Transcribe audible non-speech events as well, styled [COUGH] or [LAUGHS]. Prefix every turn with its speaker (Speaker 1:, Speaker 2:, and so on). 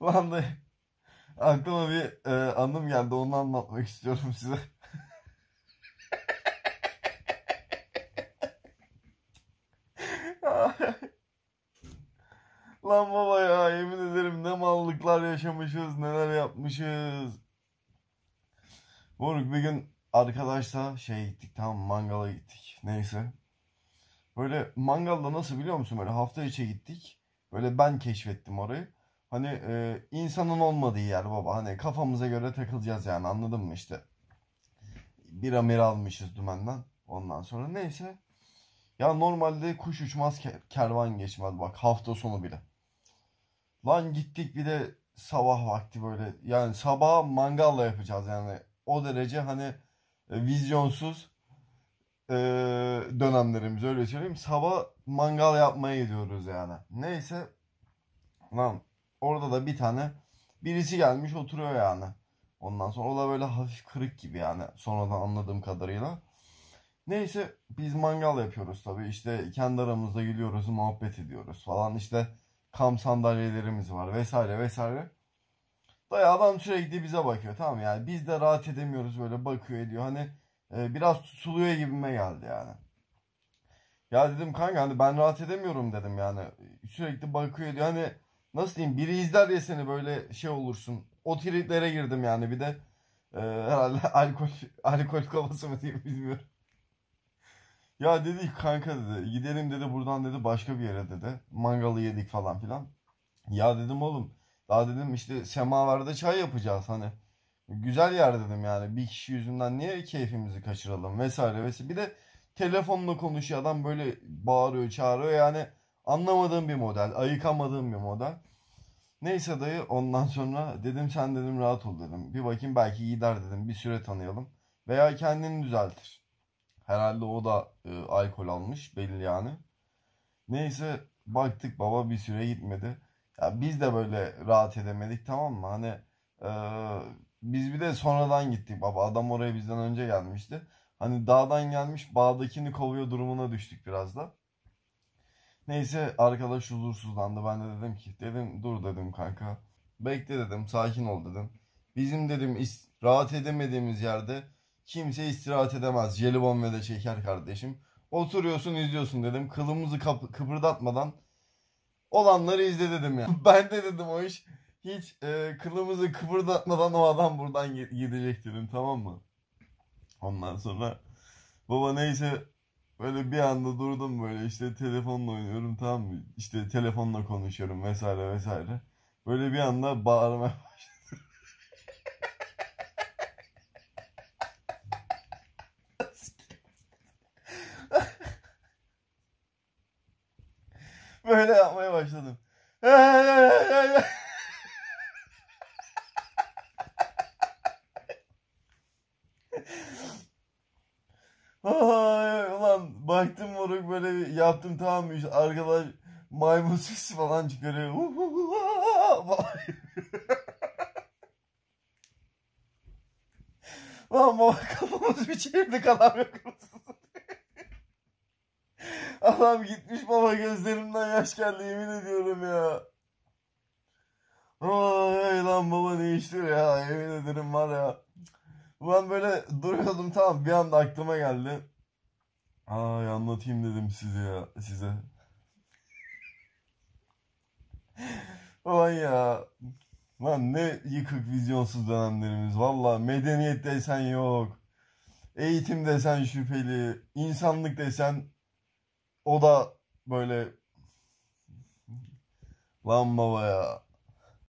Speaker 1: de aklıma bir e, anım geldi onu anlatmak istiyorum size. [LAUGHS] Lan baba ya yemin ederim ne mallıklar yaşamışız neler yapmışız. Moruk bir gün arkadaşla şey gittik tam mangala gittik neyse. Böyle mangalda nasıl biliyor musun böyle hafta içi gittik. Böyle ben keşfettim orayı. Hani e, insanın olmadığı yer baba. Hani kafamıza göre takılacağız yani anladın mı işte. Bir amir almışız dümenden. Ondan sonra neyse. Ya normalde kuş uçmaz kervan geçmez bak hafta sonu bile. Lan gittik bir de sabah vakti böyle. Yani sabah mangalla yapacağız yani. O derece hani e, vizyonsuz e, dönemlerimiz öyle söyleyeyim. Sabah mangal yapmaya gidiyoruz yani. Neyse. Lan Orada da bir tane birisi gelmiş oturuyor yani. Ondan sonra o da böyle hafif kırık gibi yani sonradan anladığım kadarıyla. Neyse biz mangal yapıyoruz tabi. işte kendi aramızda gülüyoruz muhabbet ediyoruz falan işte kam sandalyelerimiz var vesaire vesaire. Dayı adam sürekli bize bakıyor tamam yani biz de rahat edemiyoruz böyle bakıyor ediyor hani e, biraz tutuluyor gibime geldi yani. Ya dedim kanka hani ben rahat edemiyorum dedim yani sürekli bakıyor ediyor hani nasıl diyeyim biri izler diye seni böyle şey olursun. O triplere girdim yani bir de e, herhalde [LAUGHS] alkol alkol kafası mı diye bilmiyorum. ya dedi kanka dedi gidelim dedi buradan dedi başka bir yere dedi. Mangalı yedik falan filan. Ya dedim oğlum daha dedim işte semavarda çay yapacağız hani. Güzel yer dedim yani bir kişi yüzünden niye keyfimizi kaçıralım vesaire vesaire. Bir de telefonla konuşuyor adam böyle bağırıyor çağırıyor yani Anlamadığım bir model, ayıkamadığım bir model. Neyse dayı ondan sonra dedim sen dedim rahat ol dedim. Bir bakayım belki gider dedim. Bir süre tanıyalım. Veya kendini düzeltir. Herhalde o da e, alkol almış belli yani. Neyse baktık baba bir süre gitmedi. Ya biz de böyle rahat edemedik tamam mı? Hani e, biz bir de sonradan gittik baba. Adam oraya bizden önce gelmişti. Hani dağdan gelmiş bağdakini kovuyor durumuna düştük biraz da. Neyse arkadaş huzursuzlandı. Ben de dedim ki dedim dur dedim kanka. Bekle dedim sakin ol dedim. Bizim dedim rahat edemediğimiz yerde kimse istirahat edemez. Jelibon ve de şeker kardeşim. Oturuyorsun izliyorsun dedim. Kılımızı kıpırdatmadan olanları izle dedim ya. [LAUGHS] ben de dedim o iş hiç e, kılımızı kıpırdatmadan o adam buradan gidecek dedim tamam mı? Ondan sonra baba neyse Böyle bir anda durdum böyle işte telefonla oynuyorum tamam mı? İşte telefonla konuşuyorum vesaire vesaire. Böyle bir anda bağırmaya [LAUGHS] başladım. böyle yapmaya başladım. Oh [LAUGHS] [LAUGHS] Ulan baktım moruk böyle yaptım tamam işte arkadaş maymun sesi falan çıkarıyor. [LAUGHS] Lan baba kafamız bir çevirdik adam yok. [LAUGHS] adam gitmiş baba gözlerimden yaş geldi yemin ediyorum ya. Ay lan baba değiştir ya yemin ederim var ya. Ulan böyle duruyordum tamam bir anda aklıma geldi. Ay anlatayım dedim size ya size. Ulan ya. Lan ne yıkık vizyonsuz dönemlerimiz. Valla medeniyet desen yok. Eğitim desen şüpheli. insanlık desen o da böyle lan baba ya.